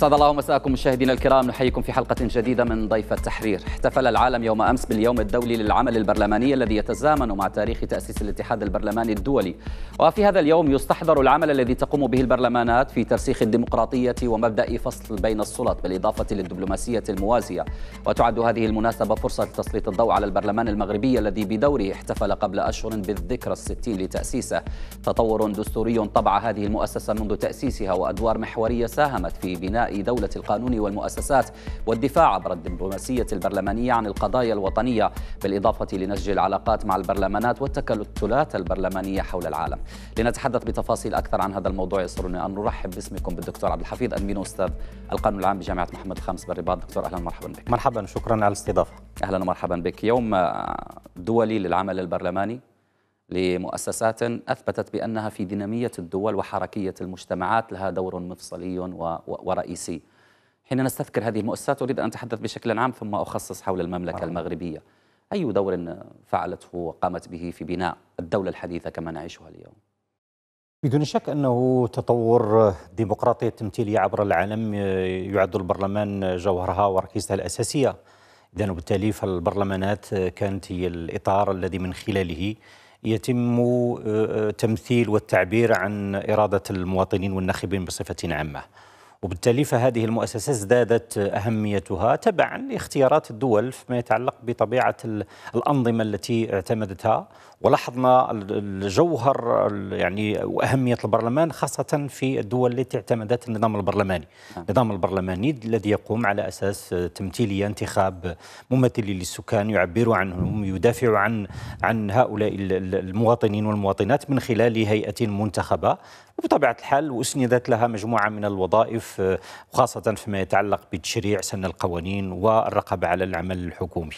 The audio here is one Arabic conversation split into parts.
أسعد الله مساءكم مشاهدينا الكرام نحييكم في حلقة جديدة من ضيف التحرير احتفل العالم يوم أمس باليوم الدولي للعمل البرلماني الذي يتزامن مع تاريخ تأسيس الاتحاد البرلماني الدولي وفي هذا اليوم يستحضر العمل الذي تقوم به البرلمانات في ترسيخ الديمقراطية ومبدأ فصل بين السلط بالإضافة للدبلوماسية الموازية وتعد هذه المناسبة فرصة لتسليط الضوء على البرلمان المغربي الذي بدوره احتفل قبل أشهر بالذكرى الستين لتأسيسه تطور دستوري طبع هذه المؤسسة منذ تأسيسها وأدوار محورية ساهمت في بناء دولة القانون والمؤسسات والدفاع عبر الدبلوماسية البرلمانية عن القضايا الوطنية بالإضافة لنسج العلاقات مع البرلمانات والتكتلات البرلمانية حول العالم لنتحدث بتفاصيل أكثر عن هذا الموضوع يسرني أن نرحب باسمكم بالدكتور عبد الحفيظ أمين أستاذ القانون العام بجامعة محمد الخامس بالرباط دكتور أهلا ومرحبا بك مرحبا شكرا على الاستضافة أهلا ومرحبا بك يوم دولي للعمل البرلماني لمؤسسات أثبتت بأنها في دينامية الدول وحركية المجتمعات لها دور مفصلي ورئيسي حين نستذكر هذه المؤسسات أريد أن أتحدث بشكل عام ثم أخصص حول المملكة المغربية أي دور فعلته وقامت به في بناء الدولة الحديثة كما نعيشها اليوم بدون شك أنه تطور الديمقراطية التمثيلية عبر العالم يعد البرلمان جوهرها وركيزتها الأساسية إذن وبالتالي فالبرلمانات كانت هي الإطار الذي من خلاله يتم آه، آه، تمثيل والتعبير عن إرادة المواطنين والناخبين بصفة عامة وبالتالي فهذه المؤسسة ازدادت أهميتها تبعا لاختيارات الدول فيما يتعلق بطبيعة الأنظمة التي اعتمدتها ولاحظنا الجوهر يعني وأهمية البرلمان خاصة في الدول التي اعتمدت النظام البرلماني نعم. النظام البرلماني الذي يقوم على أساس تمثيلية انتخاب ممثلي للسكان يعبر عنهم يدافع عن عن هؤلاء المواطنين والمواطنات من خلال هيئة منتخبة وبطبيعة الحال وأسندت لها مجموعة من الوظائف في وخاصة فيما يتعلق بتشريع سن القوانين والرقابة على العمل الحكومي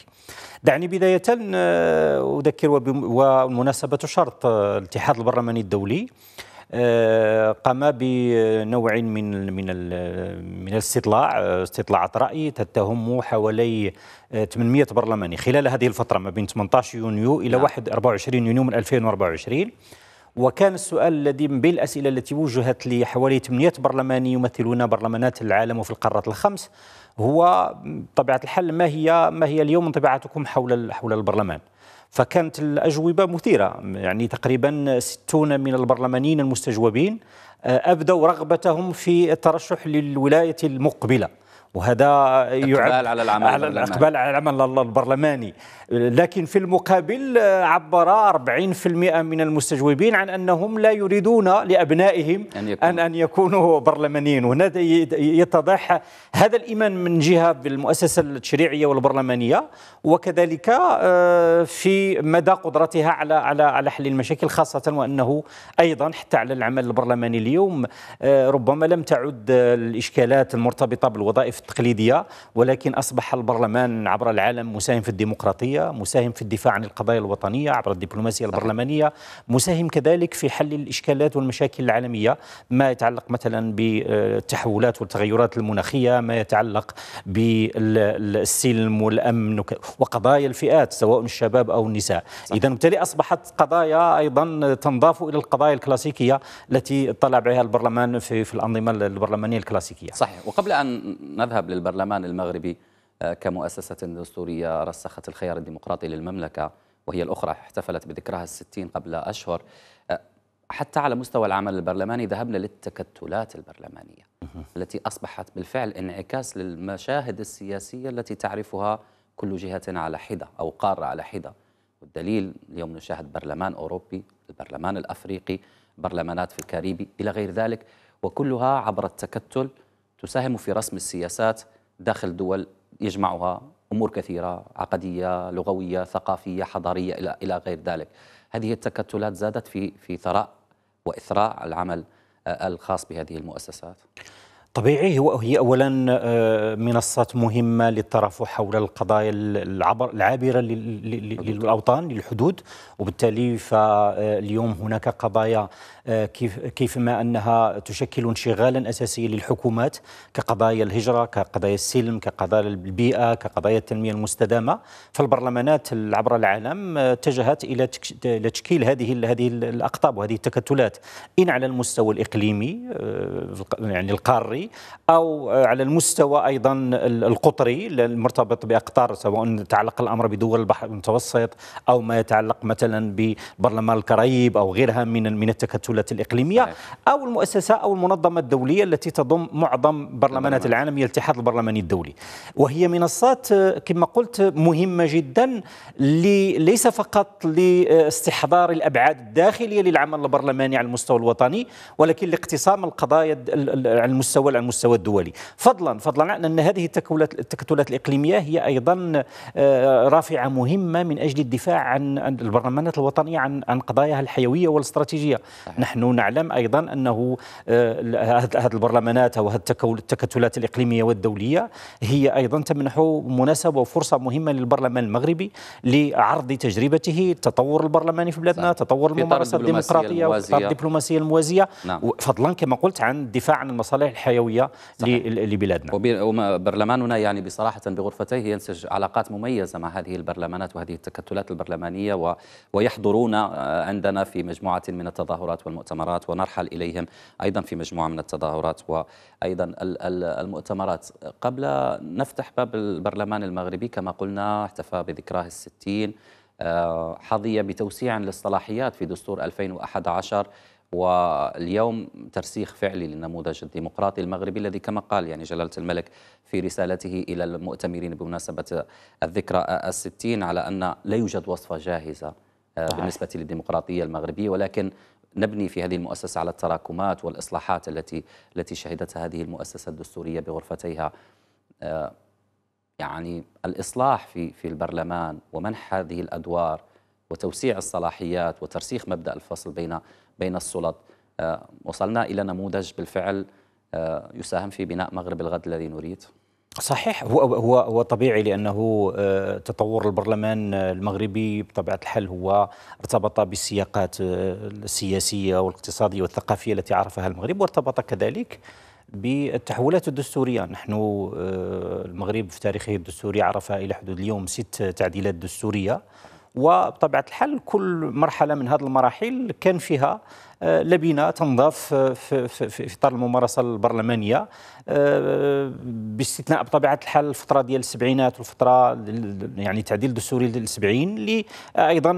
دعني بداية آه، أذكر ومناسبة شرط آه، الاتحاد البرلماني الدولي آه، قام بنوع من من من الاستطلاع استطلاعات راي تتهم حوالي 800 برلماني خلال هذه الفتره ما بين 18 يونيو الى 1 نعم. 24 يونيو من 2024 وكان السؤال الذي من بين الأسئلة التي وجهت لحوالي ثمانية برلماني يمثلون برلمانات العالم وفي القارات الخمس هو طبيعة الحل ما هي ما هي اليوم انطباعاتكم حول حول البرلمان؟ فكانت الأجوبة مثيرة يعني تقريبا 60 من البرلمانيين المستجوبين آه، أبدوا رغبتهم في الترشح للولاية المقبلة وهذا يعد على العمل على الاقبال على العمل البرلماني لكن في المقابل آه، عبر 40% من المستجوبين عن انهم لا يريدون لابنائهم ان يكون. أن يكونوا برلمانيين وهنا يتضح هذا الايمان من جهه بالمؤسسه التشريعيه والبرلمانيه وكذلك آه، في مدى قدرتها على على على حل المشاكل خاصه وانه ايضا حتى على العمل البرلماني اليوم آه، ربما لم تعد الاشكالات المرتبطه بالوظائف التقليدية ولكن أصبح البرلمان عبر العالم مساهم في الديمقراطية مساهم في الدفاع عن القضايا الوطنية عبر الدبلوماسية البرلمانية مساهم كذلك في حل الإشكالات والمشاكل العالمية ما يتعلق مثلا بالتحولات والتغيرات المناخية ما يتعلق بالسلم والأمن وقضايا الفئات سواء الشباب أو النساء إذا بالتالي أصبحت قضايا أيضا تنضاف إلى القضايا الكلاسيكية التي طلع عليها البرلمان في, في الأنظمة البرلمانية الكلاسيكية صحيح وقبل أن نذهب تذهب للبرلمان المغربي آه، كمؤسسة دستورية رسخت الخيار الديمقراطي للمملكة وهي الأخرى احتفلت بذكرها الستين قبل أشهر آه، حتى على مستوى العمل البرلماني ذهبنا للتكتلات البرلمانية التي أصبحت بالفعل انعكاس للمشاهد السياسية التي تعرفها كل جهة على حدة أو قارة على حدة والدليل اليوم نشاهد برلمان أوروبي البرلمان الأفريقي برلمانات في الكاريبي إلى غير ذلك وكلها عبر التكتل تساهم في رسم السياسات داخل دول يجمعها امور كثيره عقديه لغويه ثقافيه حضاريه الى الى غير ذلك هذه التكتلات زادت في في ثراء واثراء العمل آه، الخاص بهذه المؤسسات طبيعي هو هي اولا آه، منصات مهمه للترافع حول القضايا العبر العابره للاوطان للحدود وبالتالي فاليوم آه، هناك قضايا آه، كيف كيفما انها تشكل انشغالا اساسيا للحكومات كقضايا الهجره كقضايا السلم كقضايا البيئه كقضايا التنميه المستدامه فالبرلمانات عبر العالم اتجهت الى تشكيل هذه هذه الاقطاب وهذه التكتلات ان على المستوى الاقليمي يعني القاري او على المستوى ايضا القطري المرتبط باقطار سواء تعلق الامر بدول البحر المتوسط او ما يتعلق مثلا ببرلمان الكاريب او غيرها من من التكتلات الاقليميه او المؤسسه او المنظمه الدوليه التي تضم معظم برلمانات العالم هي الاتحاد البرلماني الدولي وهي منصات كما قلت مهمه جدا ليس فقط لاستحضار الابعاد الداخليه للعمل البرلماني على المستوى الوطني ولكن لاقتسام القضايا على المستوى الدول على المستوى الدولي فضلا فضلا عن أن هذه التكتلات, التكتلات الإقليمية هي أيضا آه، رافعة مهمة من أجل الدفاع عن البرلمانات الوطنية عن عن قضاياها الحيوية والاستراتيجية نحن نعلم أيضا أنه آه، هذه البرلمانات أو هذه التكتلات الإقليمية والدولية هي أيضا تمنح مناسبة وفرصة مهمة للبرلمان المغربي لعرض تجربته التطور البرلماني في بلادنا تطور الممارسة الديمقراطية والدبلوماسية الموازية نعم. فضلا كما قلت عن الدفاع عن المصالح الحيوية الحيويه صحيح. لبلادنا وبرلماننا يعني بصراحه بغرفتيه ينسج علاقات مميزه مع هذه البرلمانات وهذه التكتلات البرلمانيه و... ويحضرون آه، عندنا في مجموعه من التظاهرات والمؤتمرات ونرحل اليهم ايضا في مجموعه من التظاهرات وايضا المؤتمرات قبل نفتح باب البرلمان المغربي كما قلنا احتفى بذكراه الستين آه، حظي بتوسيع للصلاحيات في دستور 2011 واليوم ترسيخ فعلي للنموذج الديمقراطي المغربي الذي كما قال يعني جلالة الملك في رسالته إلى المؤتمرين بمناسبة الذكرى الستين على أن لا يوجد وصفة جاهزة آه، بالنسبة للديمقراطية المغربية ولكن نبني في هذه المؤسسة على التراكمات والإصلاحات التي التي شهدتها هذه المؤسسة الدستورية بغرفتيها آه، يعني الإصلاح في في البرلمان ومنح هذه الأدوار وتوسيع الصلاحيات وترسيخ مبدأ الفصل بين بين السلط آه، وصلنا إلى نموذج بالفعل آه، يساهم في بناء مغرب الغد الذي نريد صحيح هو هو هو طبيعي لانه آه، تطور البرلمان المغربي بطبيعه الحال هو ارتبط بالسياقات السياسيه والاقتصاديه والثقافيه التي عرفها المغرب وارتبط كذلك بالتحولات الدستوريه، نحن المغرب في تاريخه الدستوري عرف الى حدود اليوم ست تعديلات دستوريه وبطبيعه الحال كل مرحله من هذه المراحل كان فيها آه، لبنه تنضاف في اطار الممارسه البرلمانيه آه، باستثناء بطبيعه الحال الفتره ديال السبعينات والفتره يعني تعديل دستوري للسبعين اللي ايضا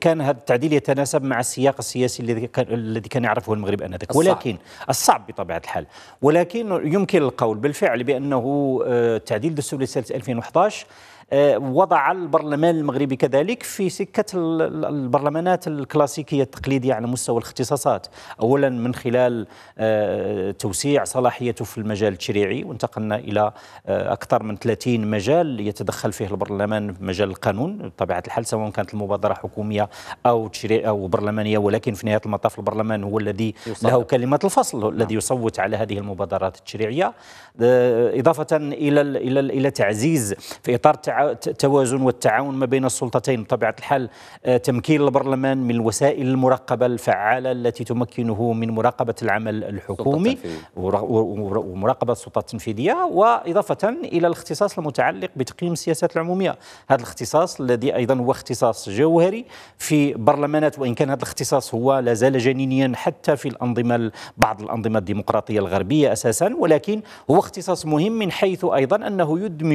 كان هذا التعديل يتناسب مع السياق السياسي الذي كان الذي كان يعرفه المغرب انذاك ولكن الصعب بطبيعه الحال ولكن يمكن القول بالفعل بانه آه، تعديل دستوري سنه 2011 آه، وضع البرلمان المغربي كذلك في سكة البرلمانات الكلاسيكية التقليدية على مستوى الاختصاصات أولا من خلال آه، توسيع صلاحيته في المجال التشريعي وانتقلنا إلى آه، أكثر من 30 مجال يتدخل فيه البرلمان في مجال القانون بطبيعة الحال سواء كانت المبادرة حكومية أو تشريع أو برلمانية ولكن في نهاية المطاف البرلمان هو الذي يصدق. له كلمة الفصل نعم. الذي يصوت على هذه المبادرات التشريعية إضافة إلى إلى إلى تعزيز في إطار التوازن والتعاون ما بين السلطتين بطبيعة الحال آه، تمكين البرلمان من الوسائل المراقبة الفعالة التي تمكنه من مراقبة العمل الحكومي ومراقبة السلطة التنفيذية وإضافة إلى الاختصاص المتعلق بتقييم السياسات العمومية هذا الاختصاص الذي أيضا هو اختصاص جوهري في برلمانات وإن كان هذا الاختصاص هو لا زال جنينيا حتى في الأنظمة بعض الأنظمة الديمقراطية الغربية أساسا ولكن هو اختصاص مهم من حيث أيضا أنه يدمج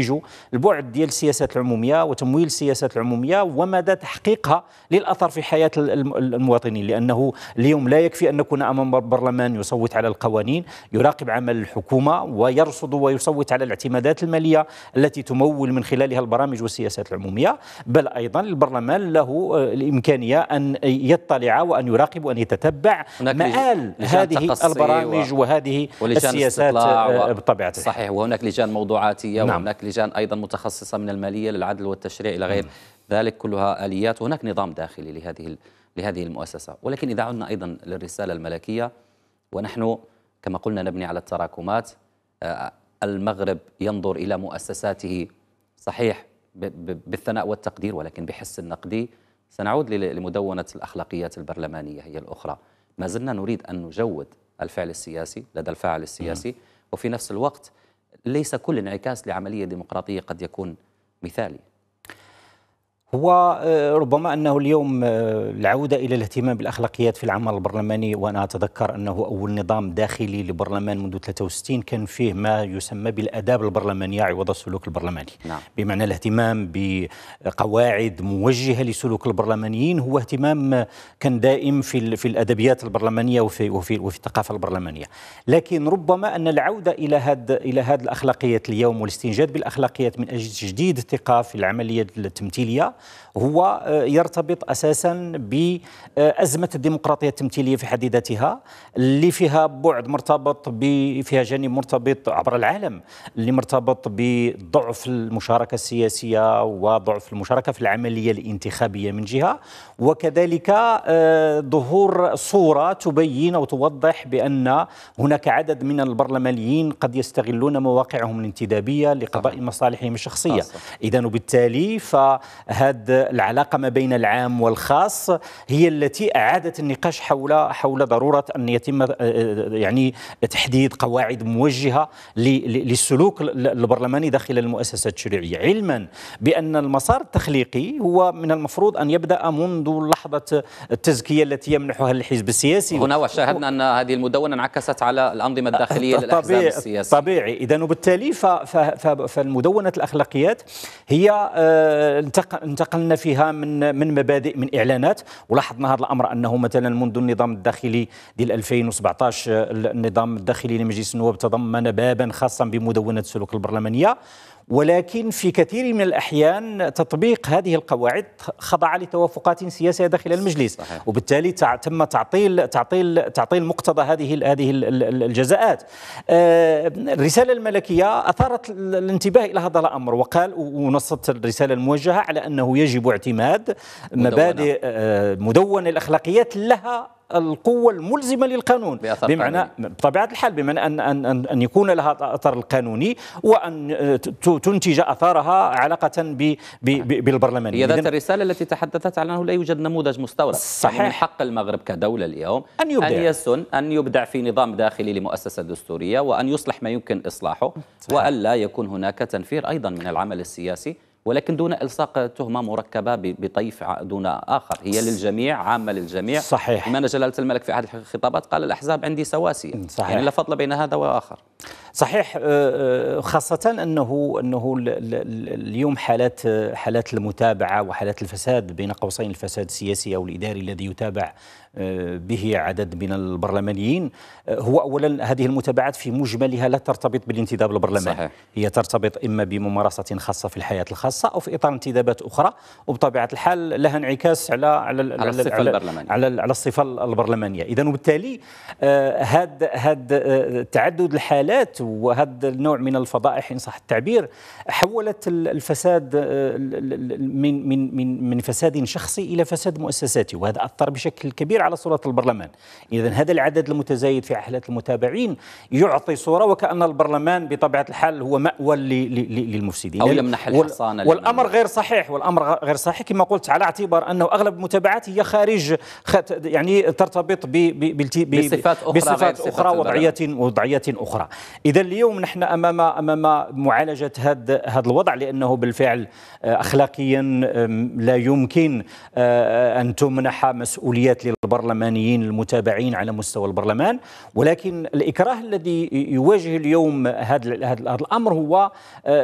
البعد ديال السياسة السياسات العموميه وتمويل السياسات العموميه ومدى تحقيقها للاثر في حياه المواطنين لانه اليوم لا يكفي ان نكون امام برلمان يصوت على القوانين يراقب عمل الحكومه ويرصد ويصوت على الاعتمادات الماليه التي تمول من خلالها البرامج والسياسات العموميه بل ايضا البرلمان له آه، الامكانيه ان يطلع وان يراقب وان يتتبع مآل هذه البرامج و... وهذه آه، السياسات بطبيعه صحيح وهناك لجان موضوعاتيه نعم. وهناك لجان ايضا متخصصه من المالية للعدل والتشريع إلى غير ذلك كلها آليات وهناك نظام داخلي لهذه لهذه المؤسسة ولكن إذا عدنا أيضا للرسالة الملكية ونحن كما قلنا نبني على التراكمات آه، المغرب ينظر إلى مؤسساته صحيح بالثناء والتقدير ولكن بحس النقدي سنعود لمدونة الأخلاقيات البرلمانية هي الأخرى ما زلنا نريد أن نجود الفعل السياسي لدى الفاعل السياسي وفي نفس الوقت ليس كل انعكاس لعملية ديمقراطية قد يكون مثالي هو آه، ربما انه اليوم آه، العوده الى الاهتمام بالاخلاقيات في العمل البرلماني وانا اتذكر انه اول نظام داخلي لبرلمان منذ 63 كان فيه ما يسمى بالاداب البرلمانيه عوض السلوك البرلماني نعم. بمعنى الاهتمام بقواعد موجهه لسلوك البرلمانيين هو اهتمام كان دائم في في الادبيات البرلمانيه وفي وفي وفي الثقافه البرلمانيه لكن ربما ان العوده الى هذا الى هذه الاخلاقيات اليوم والاستنجاد بالاخلاقيات من اجل تجديد الثقه في العمليه التمثيليه هو آه، يرتبط اساسا بازمه الديمقراطيه التمثيليه في حد ذاتها اللي فيها بعد مرتبط ب فيها جانب مرتبط عبر العالم اللي مرتبط بضعف المشاركه السياسيه وضعف المشاركه في العمليه الانتخابيه من جهه وكذلك آه، ظهور صوره تبين او توضح بان هناك عدد من البرلمانيين قد يستغلون مواقعهم الانتدابيه لقضاء مصالحهم الشخصيه اذا وبالتالي فهذا هذه العلاقه ما بين العام والخاص هي التي اعادت النقاش حول حول ضروره ان يتم آه، آه، يعني تحديد قواعد موجهه للسلوك البرلماني داخل المؤسسه التشريعيه علما بان المسار التخليقي هو من المفروض ان يبدا منذ لحظه التزكيه التي يمنحها الحزب السياسي هنا وشاهدنا ان هذه المدونه انعكست على الانظمه الداخليه للاحزاب السياسيه طبيعي اذا وبالتالي فالمدونه الاخلاقيات هي آه، انتقلنا فيها من من مبادئ من اعلانات ولاحظنا هذا الامر انه مثلا منذ النظام الداخلي ديال 2017 النظام الداخلي لمجلس النواب تضمن بابا خاصا بمدونه السلوك البرلمانيه ولكن في كثير من الأحيان تطبيق هذه القواعد خضع لتوافقات سياسية داخل المجلس صحيح. وبالتالي تم تعطيل تعطيل تعطيل مقتضى هذه هذه الجزاءات الرسالة آه، الملكية أثارت الانتباه إلى هذا الأمر وقال ونصت الرسالة الموجهة على أنه يجب اعتماد مبادئ آه، مدونة الأخلاقيات لها القوة الملزمة للقانون بمعنى قانوني. بطبيعة الحال بمعنى أن, أن, أن, أن يكون لها أثر القانوني وأن تنتج أثارها علاقة ب بالبرلمان هي ذات الرسالة التي تحدثت أنه لا يوجد نموذج مستورد صحيح يعني من حق المغرب كدولة اليوم أن يبدع أن يسن أن يبدع في نظام داخلي لمؤسسة دستورية وأن يصلح ما يمكن إصلاحه وألا يكون هناك تنفير أيضا من العمل السياسي ولكن دون الصاق تهمه مركبه بطيف دون اخر هي للجميع عامه للجميع صحيح من جلاله الملك في احد الخطابات قال الاحزاب عندي سواسيه صحيح. يعني لا فضل بين هذا واخر صحيح آه، آه، خاصة أنه أنه اليوم حالات حالات المتابعة وحالات الفساد بين قوسين الفساد السياسي أو الإداري الذي يتابع به عدد من البرلمانيين هو اولا هذه المتابعات في مجملها لا ترتبط بالانتداب البرلماني صحيح. هي ترتبط اما بممارسه خاصه في الحياه الخاصه او في اطار انتدابات اخرى وبطبيعه الحال لها انعكاس على على على الصفه على البرلمانيه على, على الصفه البرلمانيه اذا وبالتالي هذا آه، هذا آه، تعدد الحالات وهذا النوع من الفضائح ان صح التعبير حولت الفساد آه، من من من من فساد شخصي الى فساد مؤسساتي وهذا اثر بشكل كبير على صورة البرلمان إذا هذا العدد المتزايد في حالات المتابعين يعطي صورة وكأن البرلمان بطبيعة الحال هو مأوى للمفسدين أو يمنح الحصانة والأمر غير صحيح والأمر غير صحيح كما قلت على اعتبار أنه أغلب المتابعات هي خارج يعني ترتبط بصفات أخرى بصفات أخرى وضعية وضعية أخرى إذا اليوم نحن أمام أمام معالجة هذا هذا الوضع لأنه بالفعل آه، أخلاقيا لا يمكن آه، آه، أن تمنح مسؤوليات لل البرلمانيين المتابعين على مستوى البرلمان ولكن الإكراه الذي يواجه اليوم هذا هذا الأمر هو آه،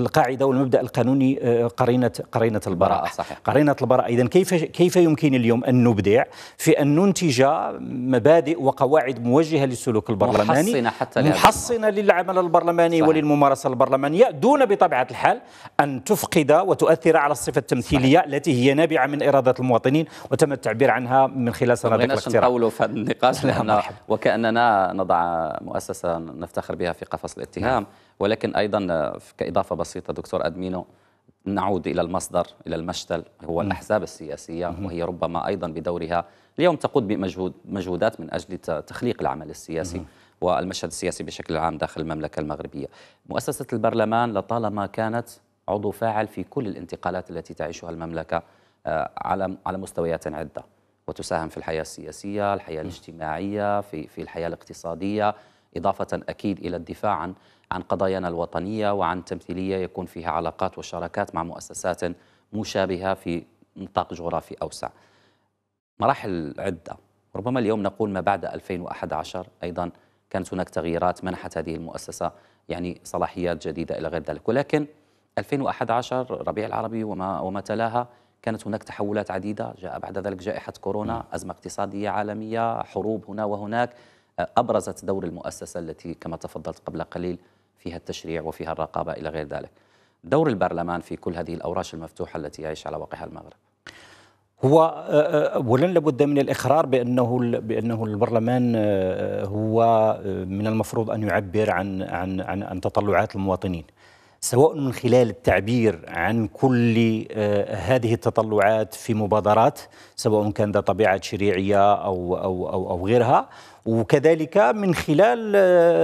القاعدة والمبدأ القانوني آه، قرينة قرينة البراءة آه، صحيح. قرينة البراءة إذا كيف كيف يمكن اليوم أن نبدع في أن ننتج مبادئ وقواعد موجهة للسلوك البرلماني محصنة حتى محصنة للعمل البرلماني صحيح. وللممارسة البرلمانية دون بطبيعة الحال أن تفقد وتؤثر على الصفة التمثيلية صحيح. التي هي نابعة من إرادة المواطنين وتم التعبير عنها من خلال صناديق الاقتراع نطولوا في النقاش نعم، لأن وكأننا نضع مؤسسة نفتخر بها في قفص الاتهام نعم. ولكن أيضا كإضافة بسيطة دكتور أدمينو نعود إلى المصدر إلى المشتل هو الأحزاب السياسية وهي ربما أيضا بدورها اليوم تقود بمجهود مجهودات من أجل تخليق العمل السياسي والمشهد السياسي بشكل عام داخل المملكة المغربية مؤسسة البرلمان لطالما كانت عضو فاعل في كل الانتقالات التي تعيشها المملكة آه، على على مستويات عده وتساهم في الحياة السياسية الحياة الاجتماعية في, في الحياة الاقتصادية إضافة أكيد إلى الدفاع عن, عن قضايانا الوطنية وعن تمثيلية يكون فيها علاقات وشراكات مع مؤسسات مشابهة في نطاق جغرافي أوسع مراحل عدة ربما اليوم نقول ما بعد 2011 أيضا كانت هناك تغييرات منحت هذه المؤسسة يعني صلاحيات جديدة إلى غير ذلك ولكن 2011 ربيع العربي وما, وما تلاها كانت هناك تحولات عديدة جاء بعد ذلك جائحة كورونا أزمة اقتصادية عالمية حروب هنا وهناك آه، أبرزت دور المؤسسة التي كما تفضلت قبل قليل فيها التشريع وفيها الرقابة إلى غير ذلك دور البرلمان في كل هذه الأوراش المفتوحة التي يعيش على واقعها المغرب هو آه، آه، اولا لابد من الاقرار بانه بانه البرلمان هو من المفروض ان يعبر عن عن عن, عن تطلعات المواطنين سواء من خلال التعبير عن كل آه، هذه التطلعات في مبادرات سواء كان ذا طبيعه تشريعيه او او او, أو غيرها وكذلك من خلال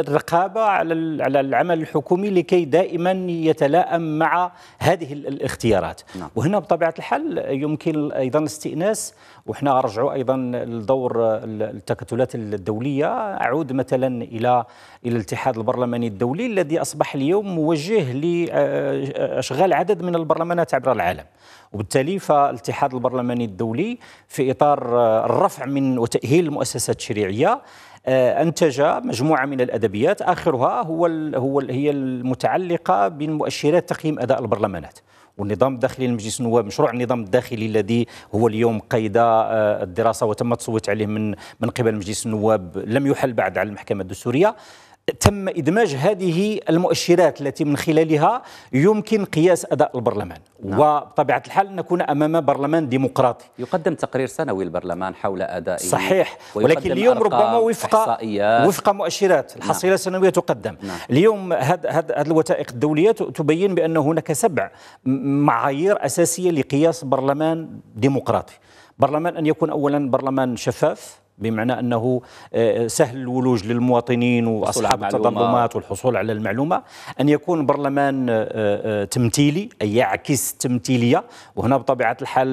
الرقابه على على العمل الحكومي لكي دائما يتلائم مع هذه الاختيارات نعم. وهنا بطبيعه الحال يمكن ايضا الاستئناس وحنا رجعوا ايضا لدور التكتلات الدوليه اعود مثلا الى الى الاتحاد البرلماني الدولي الذي اصبح اليوم موجه لاشغال عدد من البرلمانات عبر العالم وبالتالي فالاتحاد البرلماني الدولي في اطار آه، الرفع من وتاهيل المؤسسات التشريعيه آه، انتج مجموعه من الادبيات اخرها هو هو هي المتعلقه بمؤشرات تقييم اداء البرلمانات والنظام الداخلي لمجلس النواب مشروع النظام الداخلي الذي هو اليوم قيد آه، الدراسه وتم التصويت عليه من من قبل مجلس النواب لم يحل بعد على المحكمه الدستوريه تم ادماج هذه المؤشرات التي من خلالها يمكن قياس اداء البرلمان نعم. وبطبيعه الحال نكون امام برلمان ديمقراطي يقدم تقرير سنوي البرلمان حول ادائه صحيح ولكن اليوم ربما وفق وفق مؤشرات نعم. الحصيله السنويه تقدم نعم. اليوم هذه الوثائق الدوليه تبين بان هناك سبع معايير اساسيه لقياس برلمان ديمقراطي برلمان ان يكون اولا برلمان شفاف بمعنى انه آه، آه، سهل الولوج للمواطنين واصحاب التظلمات والحصول على المعلومه ان يكون برلمان آه، تمثيلي اي يعكس التمثيليه وهنا بطبيعه الحال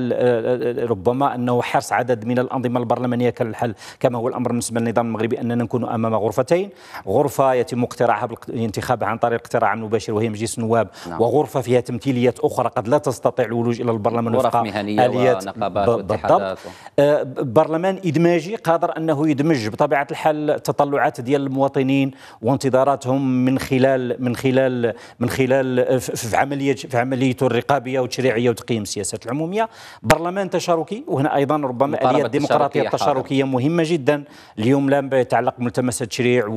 ربما انه حرص عدد من الانظمه البرلمانيه كان الحل كما هو الامر بالنسبه للنظام المغربي اننا نكون امام غرفتين غرفه يتم اقتراعها بالانتخاب عن طريق اقتراع مباشر وهي مجلس النواب نعم. وغرفه فيها تمثيليات اخرى قد لا تستطيع الولوج الى البرلمان مهنيه اليات بالضبط برلمان ادماجي قال ينتظر انه يدمج بطبيعه الحال التطلعات ديال المواطنين وانتظاراتهم من خلال من خلال من خلال في عمليه في عمليته الرقابيه والتشريعيه وتقييم السياسات العموميه برلمان تشاركي وهنا ايضا ربما الاليه الديمقراطيه التشاركيه مهمه جدا اليوم لا يتعلق بملتمس التشريع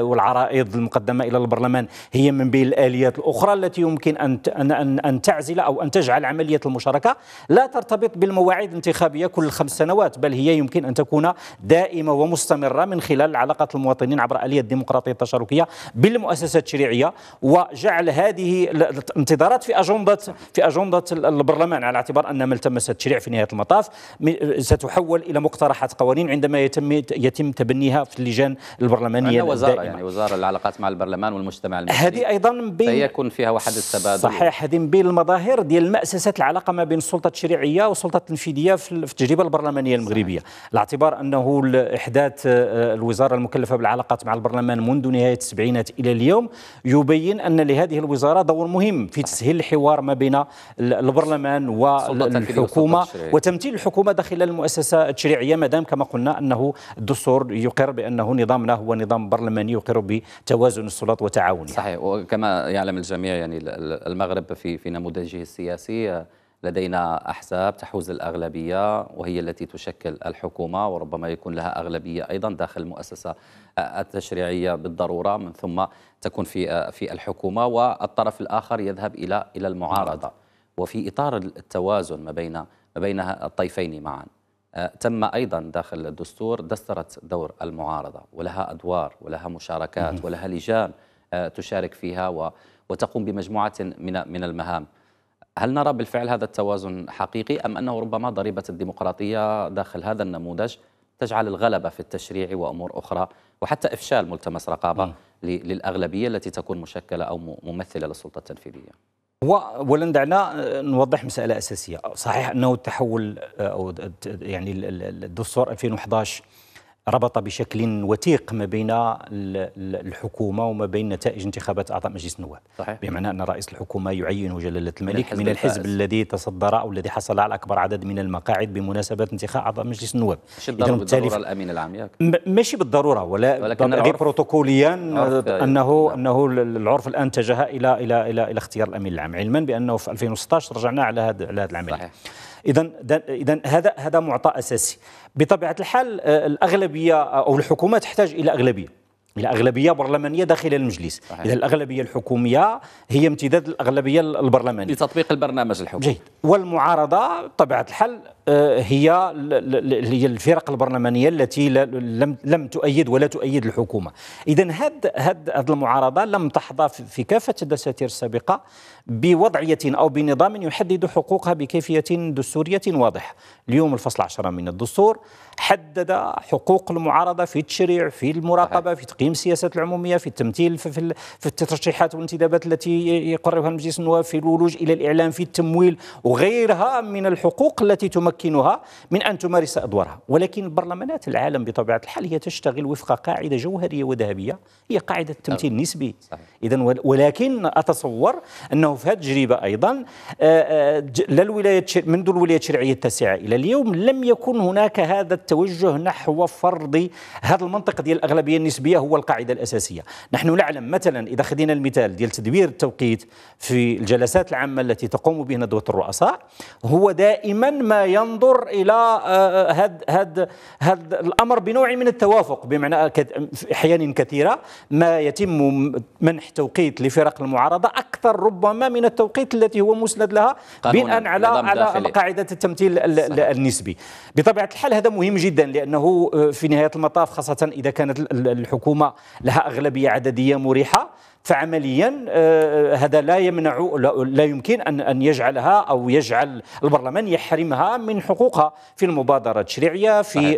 والعرائض المقدمه الى البرلمان هي من بين الاليات الاخرى التي يمكن ان ان ان تعزل او ان تجعل عمليه المشاركه لا ترتبط بالمواعيد الانتخابيه كل خمس سنوات بل هي يمكن ان تكون دائمه ومستمره من خلال علاقه المواطنين عبر اليه الديمقراطيه التشاركيه بالمؤسسات التشريعيه وجعل هذه الانتظارات في اجنده في اجنده البرلمان على اعتبار ان ما التمس التشريع في نهايه المطاف ستحول الى مقترحات قوانين عندما يتم يتم تبنيها في اللجان البرلمانيه وزاره الدائمة. يعني وزاره العلاقات مع البرلمان والمجتمع المدني هذه ايضا سيكون فيها واحد التبادل صحيح هذه بين المظاهر ديال ماسسه العلاقه ما بين السلطه التشريعيه والسلطه التنفيذيه في التجربه البرلمانيه المغربيه على اعتبار ان أنه إحداث آه، الوزارة المكلفة بالعلاقات مع البرلمان منذ نهاية السبعينات إلى اليوم يبين أن لهذه الوزارة دور مهم في تسهيل الحوار ما بين البرلمان والحكومة وتمثيل الحكومة داخل المؤسسة التشريعية ما دام كما قلنا أنه الدستور يقر بأنه نظامنا هو نظام برلماني يقر بتوازن السلطات وتعاونها صحيح وكما يعلم الجميع يعني المغرب في في نموذجه السياسي آه، لدينا أحزاب تحوز الأغلبية وهي التي تشكل الحكومة وربما يكون لها أغلبية أيضا داخل المؤسسة التشريعية بالضرورة من ثم تكون في في الحكومة والطرف الآخر يذهب إلى إلى المعارضة نعم. وفي إطار التوازن ما بين ما بين الطيفين معا تم ايضا داخل الدستور دسترت دور المعارضه ولها ادوار ولها مشاركات ولها لجان آه، تشارك فيها وتقوم بمجموعه من من المهام هل نرى بالفعل هذا التوازن حقيقي أم أنه ربما ضريبة الديمقراطية داخل هذا النموذج تجعل الغلبة في التشريع وأمور أخرى وحتى إفشال ملتمس رقابة م. للأغلبية التي تكون مشكلة أو ممثلة للسلطة التنفيذية اولا دعنا نوضح مساله اساسيه، صحيح انه التحول آه، او يعني الدستور 2011 ربط بشكل وثيق ما بين الحكومه وما بين نتائج انتخابات اعضاء مجلس النواب صحيح. بمعنى ان رئيس الحكومه يعين جلاله الملك من, من الحزب الفائز. الذي تصدر او الذي حصل على اكبر عدد من المقاعد بمناسبه انتخاب اعضاء مجلس النواب اذا بالضروره الامين العام ياك ماشي بالضروره ولا ولكن بروتوكوليا انه انه نعم. العرف الان اتجه الى الى الى, إلى اختيار الامين العام علما بانه في 2016 رجعنا على هذا على هذا العمل صحيح. اذا اذا هذا هذا معطى اساسي بطبيعه الحال آه، الاغلبيه آه، او الحكومه تحتاج الى اغلبيه الى اغلبيه برلمانيه داخل المجلس اذا الاغلبيه الحكوميه هي امتداد الاغلبيه البرلمانيه لتطبيق البرنامج الحكومي جيد والمعارضه بطبيعه الحل آه، هي هي الفرق البرلمانيه التي لم لم تؤيد ولا تؤيد الحكومه اذا هاد هاد هاد المعارضه لم تحظى في كافه الدساتير السابقه بوضعيه او بنظام يحدد حقوقها بكيفيه دستوريه واضحه اليوم الفصل 10 من الدستور حدد حقوق المعارضه في التشريع في المراقبه في تقييم تقديم السياسات العموميه في التمثيل في, في, الترشيحات والانتدابات التي يقررها المجلس النواب في الولوج الى الاعلام في التمويل وغيرها من الحقوق التي تمكنها من ان تمارس ادوارها ولكن البرلمانات العالم بطبيعه الحال هي تشتغل وفق قاعده جوهريه وذهبيه هي قاعده التمثيل نعم. النسبي اذا ولكن اتصور انه في هذه التجربه ايضا آه، آه، لا الولايات منذ الولايات الشرعيه التاسعه الى اليوم لم يكن هناك هذا التوجه نحو فرض هذا المنطق ديال الاغلبيه النسبيه هو هو القاعدة الأساسية نحن نعلم مثلا إذا خدينا المثال ديال تدوير التوقيت في الجلسات العامة التي تقوم بها ندوة الرؤساء هو دائما ما ينظر إلى هذا آه، آه، هاد هاد الأمر بنوع من التوافق بمعنى أحيانا كثيرة ما يتم منح توقيت لفرق المعارضة أكثر ربما من التوقيت التي هو مسند لها بناء على على قاعدة التمثيل صحيح. النسبي بطبيعة الحال هذا مهم جدا لأنه آه، في نهاية المطاف خاصة إذا كانت الحكومة الحكومه لها اغلبيه عدديه مريحه فعمليا آه، آه، هذا لا يمنع لا يمكن ان ان يجعلها او يجعل البرلمان يحرمها من حقوقها في المبادره التشريعيه في آه،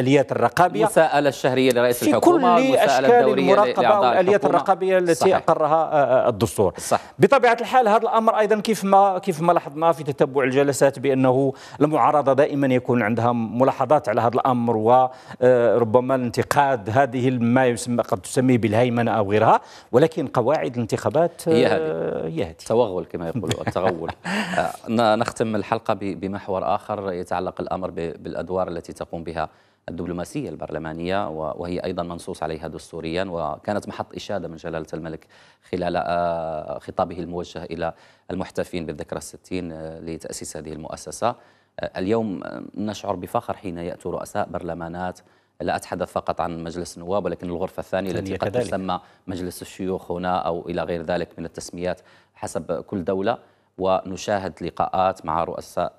الاليات الرقابيه المساءله الشهريه لرئيس في الحكومه في كل اشكال المراقبه والاليات الرقابيه التي صحيح. اقرها الدستور صح. بطبيعه الحال هذا الامر ايضا كيف ما كيف ما لاحظنا في تتبع الجلسات بانه المعارضه دائما يكون عندها ملاحظات على هذا الامر وربما آه، الانتقاد هذه ما يسمى قد تسميه بالهيمنه او غيرها ولكن قواعد الانتخابات آه، هي هذه هي هذه التوغل كما يقولوا التغول آه، نختم الحلقه بمحور اخر يتعلق الامر بالادوار التي تقوم بها الدبلوماسية البرلمانية وهي أيضا منصوص عليها دستوريا وكانت محط إشادة من جلالة الملك خلال آه، خطابه الموجه إلى المحتفين بالذكرى الستين آه، لتأسيس هذه المؤسسة آه، اليوم نشعر بفخر حين ياتوا رؤساء برلمانات لا أتحدث فقط عن مجلس النواب ولكن الغرفة الثانية التي قد تسمى مجلس الشيوخ هنا أو إلى غير ذلك من التسميات حسب كل دولة ونشاهد لقاءات مع رؤساء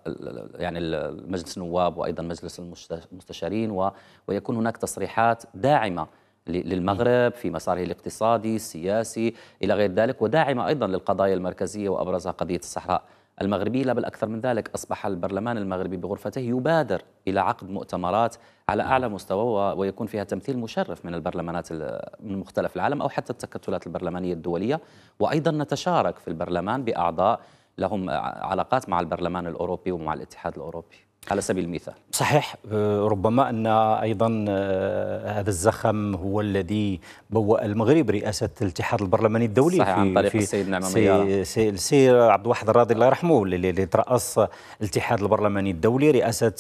يعني مجلس النواب وايضا مجلس المستشارين ويكون هناك تصريحات داعمه للمغرب في مساره الاقتصادي السياسي الى غير ذلك وداعمه ايضا للقضايا المركزيه وابرزها قضيه الصحراء المغربيه لا بل اكثر من ذلك اصبح البرلمان المغربي بغرفته يبادر الى عقد مؤتمرات على اعلى مستوى ويكون فيها تمثيل مشرف من البرلمانات من مختلف العالم او حتى التكتلات البرلمانيه الدوليه وايضا نتشارك في البرلمان باعضاء لهم علاقات مع البرلمان الأوروبي ومع الاتحاد الأوروبي على سبيل المثال صحيح آه، ربما أن أيضا آه، هذا الزخم هو الذي بوأ المغرب رئاسة الاتحاد البرلماني الدولي صحيح في عن طريق في السيد نعمة سي سي عبد الواحد الراضي الله يرحمه اللي ترأس الاتحاد البرلماني الدولي رئاسة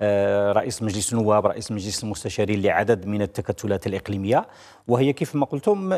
آه، رئيس مجلس النواب رئيس مجلس المستشارين لعدد من التكتلات الإقليمية وهي كيف ما قلتم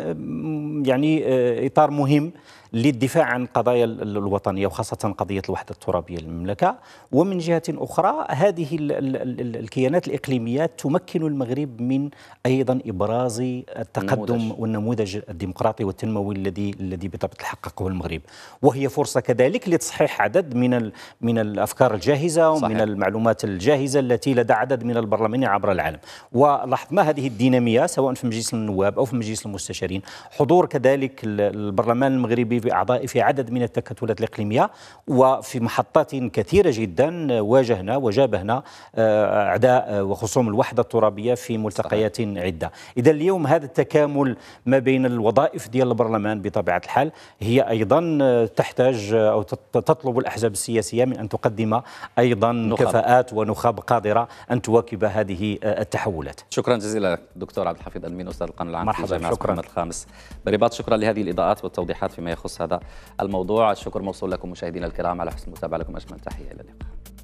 يعني إطار مهم للدفاع عن القضايا الوطنية وخاصة قضية الوحدة الترابية للمملكة ومن جهة أخرى هذه الكيانات الإقليمية تمكن المغرب من أيضا إبراز التقدم النموذج. والنموذج الديمقراطي والتنموي الذي الذي بطبيعة حققه المغرب وهي فرصة كذلك لتصحيح عدد من من الأفكار الجاهزة ومن صحيح. المعلومات الجاهزة التي لدى عدد من البرلمانيين عبر العالم ولاحظنا هذه الدينامية سواء في مجلس النواب أو في مجلس المستشارين حضور كذلك البرلمان المغربي أعضاء في عدد من التكتلات الإقليمية وفي محطات كثيرة جدا واجهنا وجابهنا آه، أعداء آه، وخصوم الوحدة الترابية في ملتقيات عدة إذا اليوم هذا التكامل ما بين الوظائف ديال البرلمان بطبيعة الحال هي أيضا آه، تحتاج أو تطلب الأحزاب السياسية من أن تقدم أيضا نخب. كفاءات ونخب قادرة أن تواكب هذه التحولات شكرا جزيلا لك دكتور عبد الحفيظ المين أستاذ القانون العام مرحبا في شكرا الخامس برباط شكرا لهذه الإضاءات والتوضيحات فيما يخص هذا الموضوع الشكر موصول لكم مشاهدينا الكرام على حسن المتابعة لكم أجمل تحية إلى اللقاء